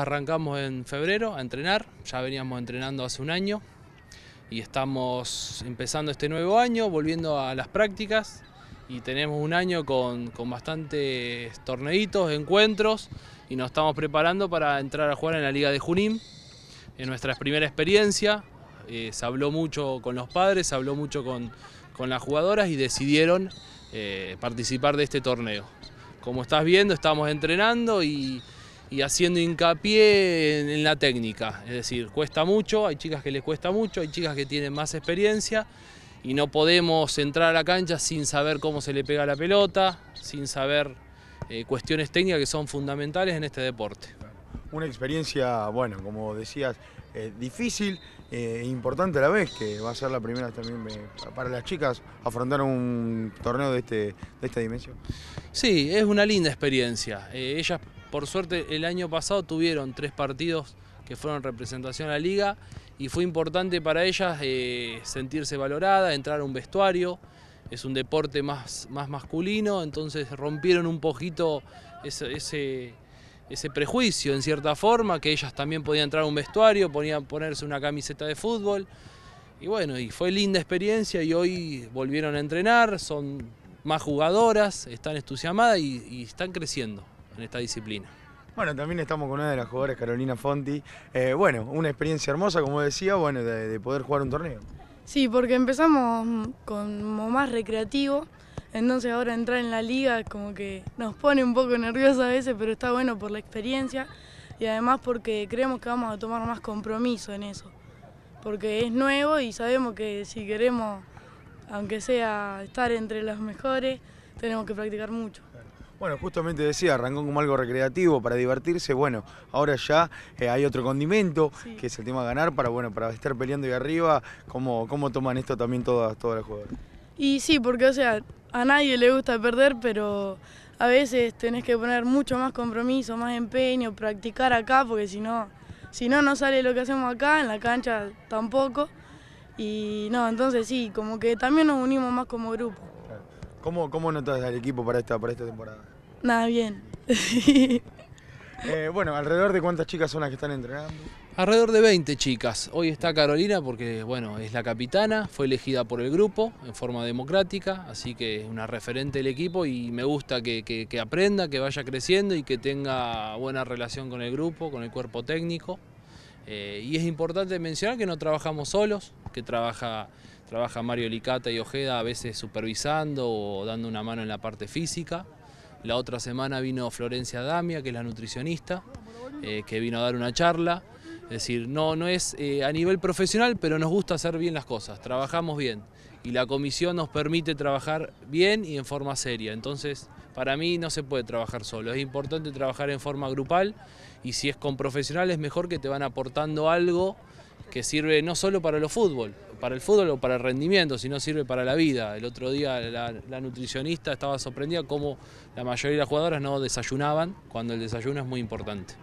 Arrancamos en febrero a entrenar, ya veníamos entrenando hace un año y estamos empezando este nuevo año, volviendo a las prácticas y tenemos un año con, con bastantes torneitos, encuentros y nos estamos preparando para entrar a jugar en la Liga de Junín. En nuestra primera experiencia eh, se habló mucho con los padres, se habló mucho con, con las jugadoras y decidieron eh, participar de este torneo. Como estás viendo, estamos entrenando y y haciendo hincapié en, la técnica. Es decir, cuesta mucho, hay chicas que les cuesta mucho, hay chicas que tienen más experiencia y no podemos entrar a la cancha sin saber cómo se le pega la pelota, sin saber eh, cuestiones técnicas que son fundamentales en este deporte. Una experiencia, bueno, como decías, eh, difícil e importante a la vez, que va a ser la primera también para las chicas afrontar un torneo de, este, esta dimensión. Sí, es una linda experiencia. ellas por suerte el año pasado tuvieron tres partidos que fueron representación a la liga y fue importante para ellas eh, sentirse valorada, entrar a un vestuario, es un deporte más, más masculino, entonces rompieron un poquito ese, prejuicio en cierta forma, que ellas también podían entrar a un vestuario, podían ponerse una camiseta de fútbol. Y bueno, y fue linda experiencia y hoy volvieron a entrenar, son más jugadoras, están entusiasmadas y están creciendo esta disciplina. Bueno, también estamos con una de las jugadoras, Carolina Fonti. Eh, bueno, una experiencia hermosa, como decía, bueno, de, de, poder jugar un torneo. Sí, porque empezamos como más recreativo, entonces ahora entrar en la liga como que nos pone un poco nerviosa a veces, pero está bueno por la experiencia y además porque creemos que vamos a tomar más compromiso en eso, porque es nuevo y sabemos que si queremos, aunque sea estar entre los mejores, tenemos que practicar mucho. Bueno, justamente decía, arrancó como algo recreativo para divertirse. Bueno, ahora ya eh, hay otro condimento, que es el tema ganar, para bueno, para estar peleando ahí arriba. ¿Cómo, cómo toman esto también todas, todas las jugadoras? Y sí, porque o sea, a nadie le gusta perder, pero a veces tenés que poner mucho más compromiso, más empeño, practicar acá, porque si no, si no, no sale lo que hacemos acá, en la cancha tampoco. Y no, entonces sí, como que también nos unimos más como grupo. ¿Cómo, notas al equipo para esta, para esta temporada? Nada, bien. Eh, bueno, alrededor de cuántas chicas son las que están entrenando. Alrededor de 20 chicas. Hoy está Carolina porque, bueno, es la capitana, fue elegida por el grupo en forma democrática, así que es una referente del equipo y me gusta que, aprenda, que vaya creciendo y que tenga buena relación con el grupo, con el cuerpo técnico. Eh, y es importante mencionar que no trabajamos solos, que trabaja, trabaja Mario Licata y Ojeda, a veces supervisando o dando una mano en la parte física. La otra semana vino Florencia Damia, que es la nutricionista, eh, que vino a dar una charla. Es decir, no, no es eh, a nivel profesional, pero nos gusta hacer bien las cosas, trabajamos bien. Y la comisión nos permite trabajar bien y en forma seria. Entonces, para mí no se puede trabajar solo. Es importante trabajar en forma grupal y si es con profesionales, mejor que te van aportando algo que sirve no solo para los fútbol, para el fútbol o para el rendimiento, sino sirve para la vida. El otro día la, la nutricionista estaba sorprendida cómo la mayoría de las jugadoras no desayunaban, cuando el desayuno es muy importante.